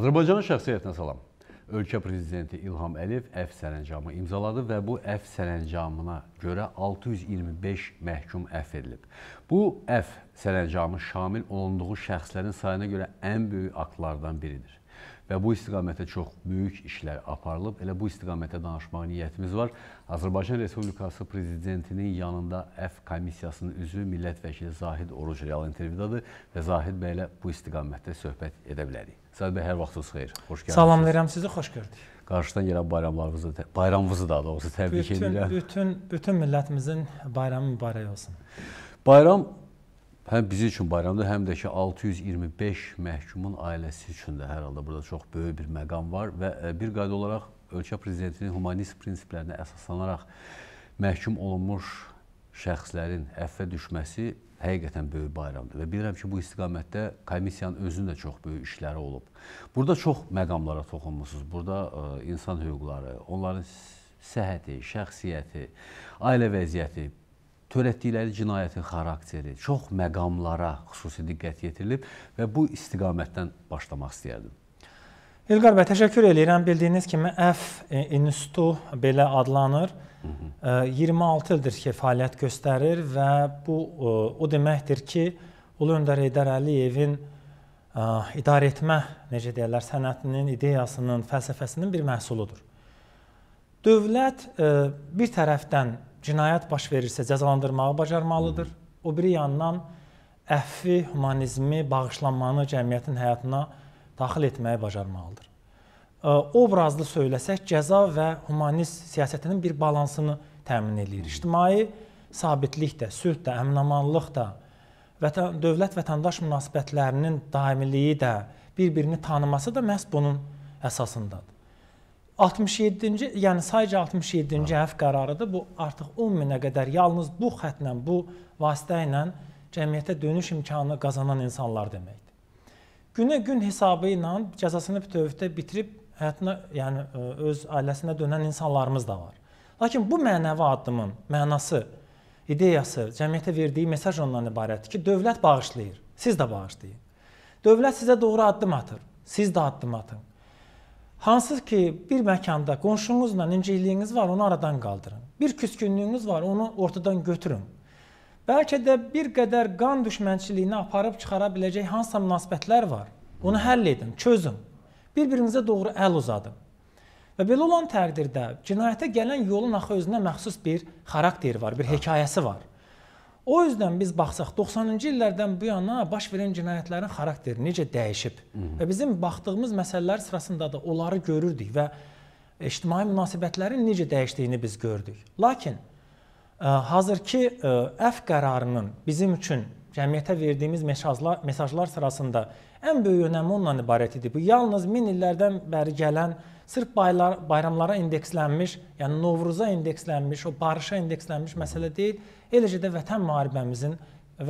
Azərbaycanın şəxsiyyətinə salam. Ölkə prezidenti İlham Əliyev əf sərəncamı imzaladı və bu əf sərəncamına görə 625 məhkum əf edilib. Bu əf sərəncamı şamil olunduğu şəxslərin sayına görə ən böyük aktlardan biridir. Və bu istiqamətdə çox böyük işlər aparılıb. Elə bu istiqamətdə danışmaq niyyətimiz var. Azərbaycan Respublikası prezidentinin yanında əf komissiyasının üzvü millət vəkili Zahid Oruc real intervyudadır və Zahid bəylə bu istiqamətdə söhbət edə bilərik. Səad bəy, hər vaxtınız xeyir. Xoş gəlmisiniz. Salamlayıram sizi, xoş gördük. Qarşıdan gələn bayramlarınızı, bayramınızı daha doğrusu təbrik bütün, edirəm. Bütün bütün millətimizin bayramı mübarək olsun. Bayram həm bizim üçün bayramdır, həm də ki 625 məhkumun ailəsi üçün də hər halda burada çox böyük bir məqam var və e, bir qayda olaraq ölkə prezidentinin humanist prinsiplərinə əsaslanaraq məhkum olunmuş şəxslərin əffə düşməsi həqiqətən böyük bayramdır və bilirəm ki, bu istiqamətdə komissiyanın özünün də çox böyük işləri olub. Burada çox məqamlara toxunmusunuz. Burada ə, e, insan hüquqları, onların səhhəti, şəxsiyyəti, ailə vəziyyəti, törətdikləri cinayətin xarakteri, çox məqamlara xüsusi diqqət yetirilib və bu istiqamətdən başlamaq istəyərdim. İlqar bəy, təşəkkür eləyirəm. Bildiyiniz kimi F e, institutu belə adlanır. 26 e, ildir ki, fəaliyyət göstərir və bu e, o deməkdir ki, Ulu Öndər Heydər Əliyevin idarəetmə, necə deyirlər, sənətinin, ideyasının, fəlsəfəsinin bir məhsuludur. Dövlət bir tərəfdən cinayət baş verirsə cəzalandırmağı bacarmalıdır. O biri yandan əfvi, humanizmi, bağışlanmanı cəmiyyətin həyatına gətirir daxil etməyi bacarmalıdır. Obrazlı söyləsək, cəza və humanist siyasətinin bir balansını təmin eləyir. İctimai sabitlik də, sülh də, əminamanlıq da, vətən, dövlət vətəndaş münasibətlərinin daimiliyi də, bir-birini tanıması da məhz bunun əsasındadır. 67-ci, yəni sayca 67-ci həf qərarıdır. Bu artıq 10 minə qədər yalnız bu xətlə, bu vasitə ilə cəmiyyətə dönüş imkanı qazanan insanlar deməkdir günə-gün hesabı ilə cəzasını bütövlükdə bitirib həyatına, yəni e, öz ailəsinə dönən insanlarımız da var. Lakin bu mənəvi addımın mənası, ideyası, cəmiyyətə verdiyi mesaj ondan ibarətdir ki, dövlət bağışlayır, siz də bağışlayın. Dövlət sizə doğru addım atır, siz də addım atın. Hansı ki bir məkanda qonşunuzla incikliyiniz var, onu aradan qaldırın. Bir küskünlüyünüz var, onu ortadan götürün bəlkə də bir qədər qan düşmənçiliyini aparıb çıxara biləcək hansısa münasibətlər var. Onu həll edin, çözün. Bir-birinizə doğru əl uzadın. Və belə olan təqdirdə cinayətə gələn yolun axı özünə məxsus bir xarakteri var, bir hekayəsi var. O üzdən biz baxsaq 90-cı illərdən bu yana baş verən cinayətlərin xarakteri necə dəyişib və bizim baxdığımız məsələlər sırasında da onları görürdük və ictimai münasibətlərin necə dəyişdiyini biz gördük. Lakin Hazırki əf qərarının bizim üçün cəmiyyətə verdiyimiz mesajlar, mesajlar sırasında ən böyük önəmi ondan ibarət idi. Bu yalnız 1000 illərdən bəri gələn sırf baylar, bayramlara indekslənmiş, yəni Novruza indekslənmiş, o barışa indekslənmiş məsələ deyil, eləcə də vətən müharibəmizin,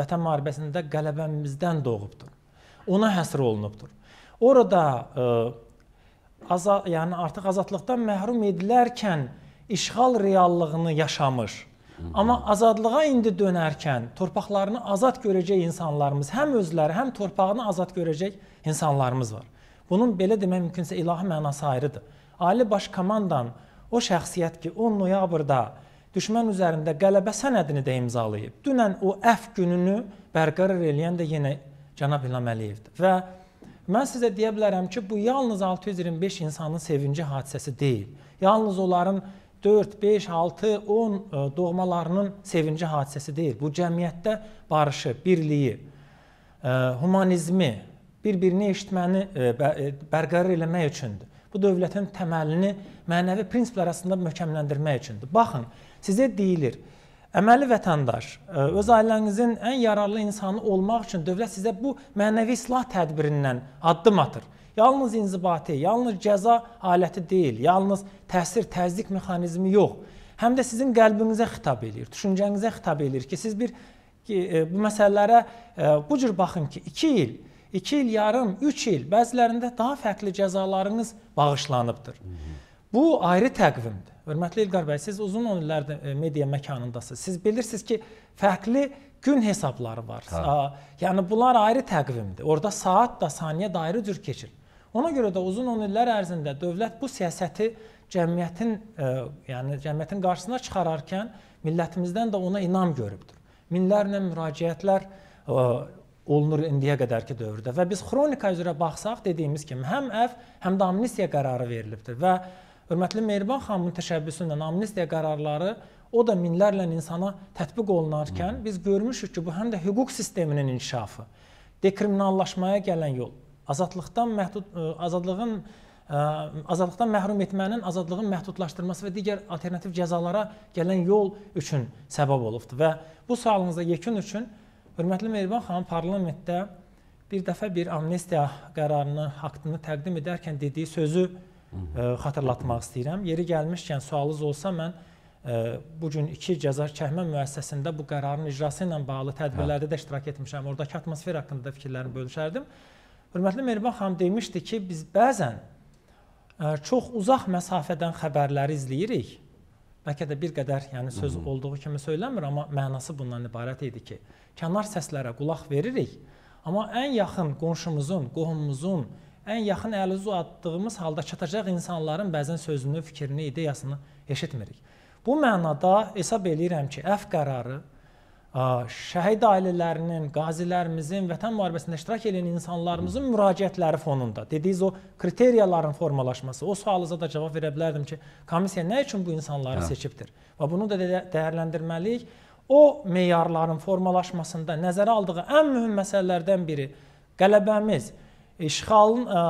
vətən müharibəsində qələbəmizdən doğubdur. Ona həsr olunubdur. Orada ə, aza, yəni artıq azadlıqdan məhrum edilərkən işğal reallığını yaşamış Amma azadlığa indi dönərkən torpaqlarını azad görəcək insanlarımız, həm özləri, həm torpağını azad görəcək insanlarımız var. Bunun belə demək mümkünsə ilahi mənası ayrıdır. Ali Baş Komandan o şəxsiyyət ki, 10 noyabrda düşmən üzərində qələbə sənədini də imzalayıb. Dünən o əf gününü bərqərar eləyən də yenə cənab İlham Əliyevdir. Və mən sizə deyə bilərəm ki, bu yalnız 625 insanın sevinci hadisəsi deyil. Yalnız onların 4, 5, 6, 10 doğmalarının sevinci hadisəsi deyil. Bu cəmiyyətdə barışı, birliyi, e, humanizmi, bir-birini eşitməni e, e, bərqərar eləmək üçündür. Bu dövlətin təməlini mənəvi prinsiplər arasında möhkəmləndirmək üçündür. Baxın, sizə deyilir, əməli vətəndaş, öz ailənizin ən yararlı insanı olmaq üçün dövlət sizə bu mənəvi islah tədbirindən addım atır. Yalnız inzibati, yalnız cəza aləti deyil, yalnız təsir təzyiq mexanizmi yox. Həm də sizin qəlbinizə xitab eləyir, düşüncənizə xitab eləyir ki, siz bir ki, e, bu məsələlərə e, bu cür baxın ki, 2 il, 2 il yarım, 3 il, bəzilərində daha fərqli cəzalarınız bağışlanıbdır. Bu ayrı təqvimdir. Hörmətli İlqar bəy, siz uzun illərdir e, media məkanındasınız. Siz bilirsiniz ki, fərqli gün hesabları var. Ha. Hə. Yəni bunlar ayrı təqvimdir. Orda saat da, saniyə də ayrı cür keçir. Ona görə də uzun 10 illər ərzində dövlət bu siyasəti cəmiyyətin, ə, e, yəni cəmiyyətin qarşısına çıxararkən millətimizdən də ona inam görübdür. Minlərlə müraciətlər ə, e, olunur indiyə qədərki dövrdə və biz xronika üzrə baxsaq dediyimiz kimi həm əf, həm də amnistiya qərarı verilibdir və hörmətli Mehriban xanımın təşəbbüsü ilə amnistiya qərarları o da minlərlə insana tətbiq olunarkən biz görmüşük ki, bu həm də hüquq sisteminin inkişafı, dekriminallaşmaya gələn yol, Azadlıqdan məhdud e, azadlığın e, azadlıqdan məhrum etmənin azadlığın məhdudlaşdırması və digər alternativ cəzalara gələn yol üçün səbəb olubdur və bu sualınıza yekun üçün hörmətli Mehriban xanım parlamentdə bir dəfə bir amnestiya qərarını haqqını təqdim edərkən dediyi sözü ə, e, xatırlatmaq istəyirəm. Yeri gəlmişkən sualınız olsa mən ə, bu gün 2 cəza çəkmə müəssisəsində bu qərarın icrası ilə bağlı tədbirlərdə hə. də iştirak etmişəm. Oradakı atmosfer haqqında da fikirlərimi bölüşərdim. Hı. Hörmətli Mehriban xanım demişdi ki, biz bəzən ə, e, çox uzaq məsafədən xəbərləri izləyirik. Bəlkə də bir qədər, yəni söz Hı -hı. olduğu kimi söyləmir, amma mənası bundan ibarət idi ki, kənar səslərə qulaq veririk, amma ən yaxın qonşumuzun, qohumumuzun, ən yaxın əli uzatdığımız halda çatacaq insanların bəzən sözünü, fikrini, ideyasını eşitmirik. Bu mənada hesab eləyirəm ki, əf qərarı şəhid ailələrinin, qazilərimizin, vətən müharibəsində iştirak edən insanlarımızın müraciətləri fonunda dediyiniz o kriteriyaların formalaşması, o sualınıza da cavab verə bilərdim ki, komissiya nə üçün bu insanları hə. seçibdir? Və bunu da də dəyərləndirməliyik. O meyarların formalaşmasında nəzərə aldığı ən mühüm məsələlərdən biri qələbəmiz, işğalın ə,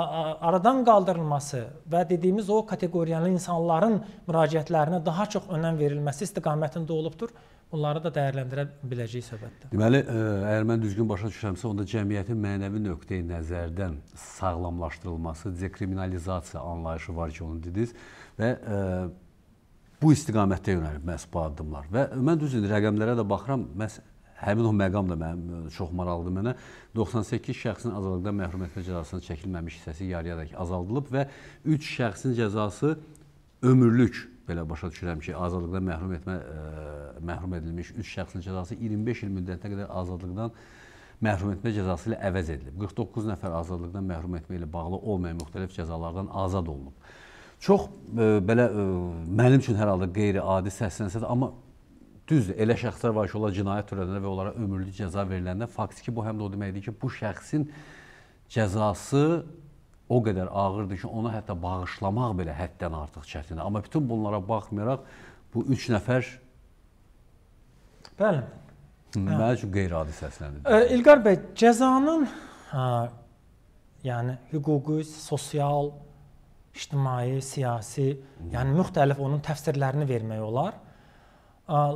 aradan qaldırılması və dediyimiz o kateqoriyalı insanların müraciətlərinə daha çox önəm verilməsi istiqamətində olubdur Bunları da dəyərləndirə biləcəyik söhbətdə. Deməli, e, əgər mən düzgün başa düşürəmsə, onda cəmiyyətin mənəvi nöqteyi nəzərdən sağlamlaşdırılması, dekriminalizasiya anlayışı var ki, onu dediniz və ə, e, bu istiqamətdə yönəlib məhz bu addımlar. Və mən düzdür, rəqəmlərə də baxıram, məhz həmin o məqam da mənim e, çox maraqlıdır mənə. 98 şəxsin azadlıqdan məhrum etmə cəzasının çəkilməmiş hissəsi yarıyadək azaldılıb və 3 şəxsin cəzası ömürlük belə başa düşürəm ki, azadlıqdan məhrum etmə ə, e, məhrum edilmiş 3 şəxsin cəzası 25 il müddətinə qədər azadlıqdan məhrum etmə cəzası ilə əvəz edilib. 49 nəfər azadlıqdan məhrum etmə ilə bağlı olmayan müxtəlif cəzalardan azad olunub. Çox ə, e, belə ə, e, mənim üçün hər halda qeyri-adi səslənsə də, amma düzdür, elə şəxslər var ki, onlar cinayət törədənə və onlara ömürlük cəza veriləndə faktiki bu həm də o deməkdir ki, bu şəxsin cəzası o qədər ağırdır ki, onu hətta bağışlamaq belə həddən artıq çətindir. Amma bütün bunlara baxmayaraq bu üç nəfər Bəli. Hə. Mənim üçün qeyri-adi səslənirdi. İlqar bəy, cəzanın hə, yəni hüquqi, sosial, ictimai, siyasi, yəni müxtəlif onun təfsirlərini vermək olar.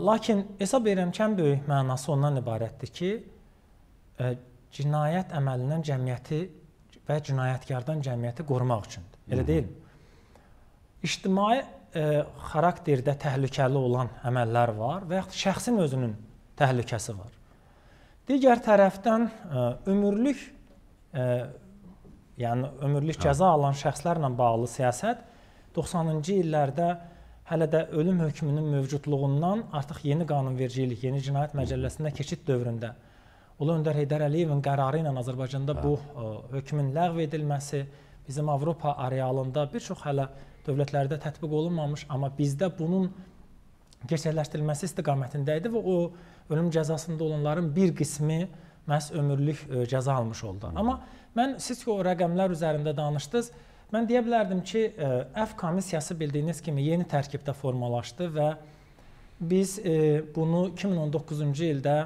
Lakin hesab edirəm ki, ən böyük mənası ondan ibarətdir ki, cinayət əməlindən cəmiyyəti və cinayətkardan cəmiyyəti qorumaq üçündür. Elə deyilmi? İctimai e, xarakterdə təhlükəli olan əməllər var və yaxud şəxsin özünün təhlükəsi var. Digər tərəfdən e, ömürlük e, yəni ömürlük hə. cəza alan şəxslərlə bağlı siyasət 90-cı illərdə hələ də ölüm hökmünün mövcudluğundan artıq yeni qanunvericilik, yeni cinayət məcəlləsində keçid dövründə Ulu öndər Heydər Əliyevin qərarı ilə Azərbaycanda bu hə. ə, hökmün ləğv edilməsi bizim Avropa arealında bir çox hələ dövlətlərdə tətbiq olunmamış, amma bizdə bunun gerçəkləşdirilməsi istiqamətində idi və o ölüm cəzasında olanların bir qismi məhz ömürlük ə, cəza almış oldu. Hı. Amma mən siz ki o rəqəmlər üzərində danışdınız. Mən deyə bilərdim ki, ə, əf komissiyası bildiyiniz kimi yeni tərkibdə formalaşdı və biz ə, bunu 2019-cu ildə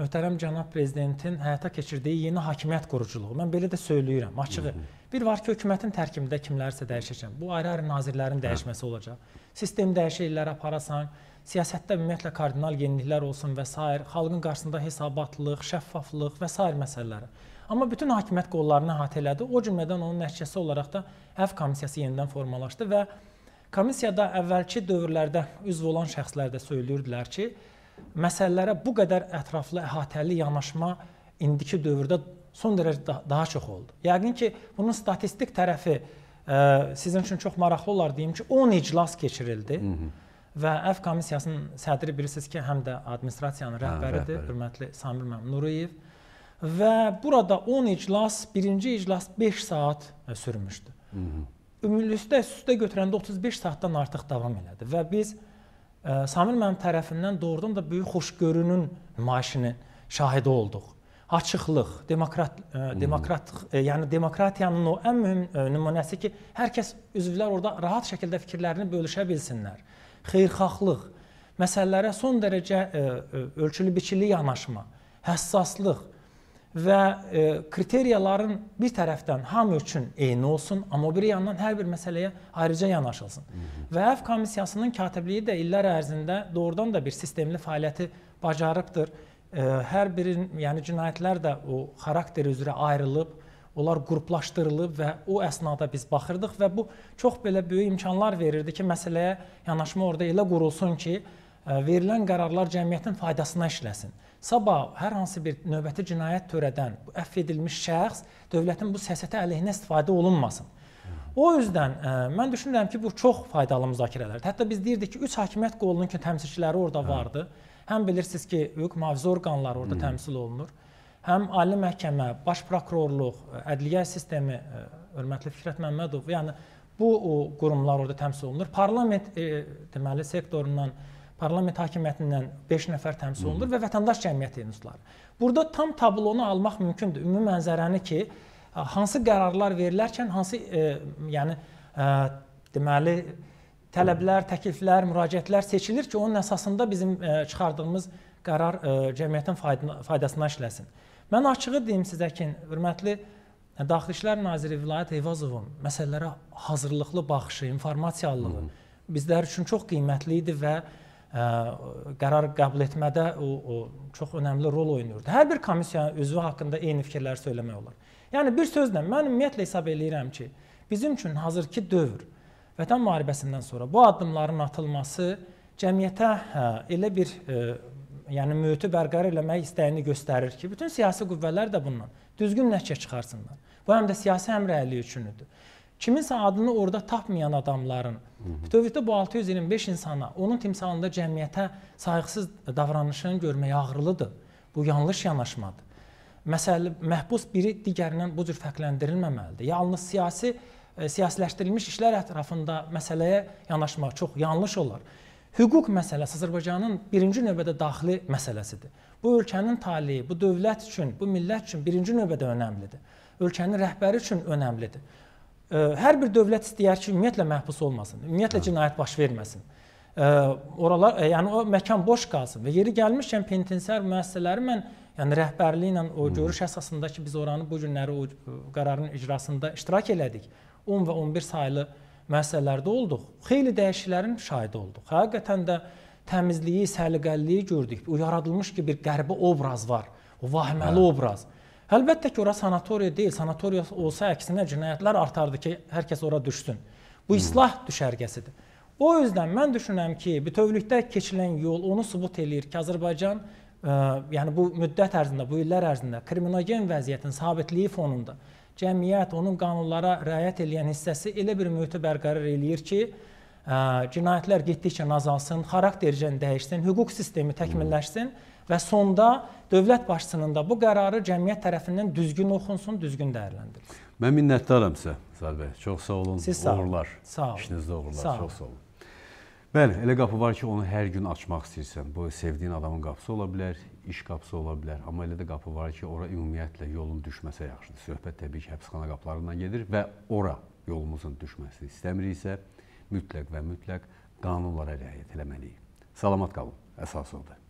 möhtərəm cənab prezidentin həyata keçirdiyi yeni hakimiyyət quruculuğu. Mən belə də söyləyirəm, açığı. Bir var ki, hökumətin tərkibində kimlərsə dəyişəcəm. Bu ayrı-ayrı nazirlərin hə. dəyişməsi olacaq. Sistem dəyişiklikləri aparasan, siyasətdə ümumiyyətlə kardinal yeniliklər olsun və s. xalqın qarşısında hesabatlıq, şəffaflıq və s. məsələləri. Amma bütün hakimiyyət qollarını əhatə elədi. O cümlədən onun nəticəsi olaraq da Əv komissiyası yenidən formalaşdı və komissiyada əvvəlki dövrlərdə üzv olan şəxslər də söyləyirdilər ki, məsələlərə bu qədər ətraflı, əhatəli yanaşma indiki dövrdə son dərəcə daha çox oldu. Yəqin ki, bunun statistik tərəfi ə, e, sizin üçün çox maraqlı olar deyim ki, 10 iclas keçirildi. Hı -hı. Və Əf komissiyasının sədri bilirsiniz ki, həm də administrasiyanın rəhbəridir, hə, hürmətli Samir Məmnuroyev. Və burada 10 iclas, birinci iclas 5 saat e, sürmüşdü. Ümumilikdə üst-üstə götürəndə 35 saatdan artıq davam elədi və biz Samir müəllim tərəfindən doğrudan da böyük xoşgörünün nümayişini şahidi olduq. Açıqlıq, demokrat e, hmm. demokrat e, yəni demokratiyanın o ən mühüm e, nümunəsi ki, hər kəs üzvlər orada rahat şəkildə fikirlərini bölüşə bilsinlər. Xeyirxahlıq, məsələlərə son dərəcə ölçülü biçili yanaşma, həssaslıq və e, kriteriyaların bir tərəfdən hamı üçün eyni olsun, amma bir yandan hər bir məsələyə ayrıca yanaşılsın. Hı -hı. Və Əv Komissiyasının katibliyi də illər ərzində doğrudan da bir sistemli fəaliyyəti bacarıbdır. E, hər birin, yəni cinayətlər də o xarakteri üzrə ayrılıb, onlar qruplaşdırılıb və o əsnada biz baxırdıq və bu çox belə böyük imkanlar verirdi ki, məsələyə yanaşma orada elə qurulsun ki, verilən qərarlar cəmiyyətin faydasına işləsin. Sabah hər hansı bir növbəti cinayət törədən bu əff edilmiş şəxs dövlətin bu siyasəti əleyhinə istifadə olunmasın. O üzdən ə, mən düşünürəm ki, bu çox faydalı müzakirələrdir. Hətta biz deyirdik ki, 3 hakimiyyət qolunun ki, təmsilçiləri orada hə. vardı. Həm bilirsiniz ki, hüquq mühafizə orqanları orada Hı. təmsil olunur. Həm ali məhkəmə, baş prokurorluq, ədliyyə sistemi, ə, hörmətli Fikrət Məmmədov, yəni bu o, qurumlar orada təmsil olunur. Parlament e, deməli sektorundan parlament hakimiyyətindən 5 nəfər təmsil olunur və vətəndaş cəmiyyəti institutları. Burada tam tablonu almaq mümkündür. Ümumi mənzərəni ki, hansı qərarlar verilərkən hansı e, yəni e, deməli tələblər, təkliflər, müraciətlər seçilir ki, onun əsasında bizim e, çıxardığımız qərar e, cəmiyyətin faydına, faydasına işləsin. Mən açığı deyim sizə ki, hörmətli Daxili İşlər Naziri Vilayət Eyvazovun məsələlərə hazırlıqlı baxışı, informasiyalığı bizlər üçün çox qiymətli idi və e, qərar qəbul etmədə o, o çox önəmli rol oynayırdı. Hər bir komissiyanın üzvü haqqında eyni fikirləri söyləmək olar. Yəni bir sözlə mən ümumiyyətlə hesab eləyirəm ki, bizim üçün hazırki dövr Vətən müharibəsindən sonra bu addımların atılması cəmiyyətə hə, elə bir e, yəni mühiti bərqərar eləmək istəyini göstərir ki, bütün siyasi qüvvələr də bundan düzgün nəticə çıxarsınlar. Bu həm də siyasi həmrəylik üçündür. Kiminsə adını orada tapmayan adamların bütövlükdə bu 625 insana, onun timsalında cəmiyyətə sayğısız davranışını görmək ağrılıdır. Bu yanlış yanaşmadır. Məsələ məhbus biri digərindən bu cür fərqləndirilməməlidir. Yalnız siyasi e, siyasiləşdirilmiş işlər ətrafında məsələyə yanaşmaq çox yanlış olar. Hüquq məsələsi Azərbaycanın birinci növbədə daxili məsələsidir. Bu ölkənin taleyi, bu dövlət üçün, bu millət üçün birinci növbədə önəmlidir. Ölkənin rəhbəri üçün önəmlidir. Hər bir dövlət istəyər ki, ümumiyyətlə məhbus olmasın, ümumiyyətlə hə. cinayət baş verməsin. Oralar, yəni o məkan boş qalsın və yeri gəlmişkən penitensiar müəssisələri mən yəni rəhbərliyi ilə o görüş əsasında ki, biz oranı bu günləri o qərarın icrasında iştirak elədik. 10 və 11 saylı müəssisələrdə olduq. Xeyli dəyişikliklərin şahidi olduq. Həqiqətən də təmizliyi, səliqəliyi gördük. O yaradılmış ki, bir qərbi obraz var. O vahiməli hə. obraz. Əlbəttə ki, ora sanatoriya deyil. Sanatoriya olsa əksinə cinayətlər artardı ki, hər kəs ora düşsün. Bu islah düşərgəsidir. O üzdən mən düşünürəm ki, bütövlükdə keçilən yol onu sübut eləyir ki, Azərbaycan ə, e, yəni bu müddət ərzində, bu illər ərzində kriminogen vəziyyətin sabitliyi fonunda cəmiyyət onun qanunlara riayət edən hissəsi elə bir mühiti bərqərar eləyir ki, ə, e, cinayətlər getdikcə azalsın, xaraktercən dəyişsin, hüquq sistemi təkmilləşsin. Hmm və sonda dövlət başçısının da bu qərarı cəmiyyət tərəfindən düzgün oxunsun, düzgün dəyərləndirilsin. Mən minnətdaram sizə, Sal bəy. Çox sağ olun. Siz sağ olun. Uğurlar. Sağ olun. İşinizdə uğurlar. Sağ olun. Çox sağ olun. Bəli, elə qapı var ki, onu hər gün açmaq istəyirsən. Bu sevdiyin adamın qapısı ola bilər, iş qapısı ola bilər, amma elə də qapı var ki, ora ümumiyyətlə yolun düşməsə yaxşıdır. Söhbət təbii ki, həbsxana qapılarından gedir və ora yolumuzun düşməsini istəmiriksə, mütləq və mütləq qanunlara riayət etməliyik. Salamat qalın. Əsas odur.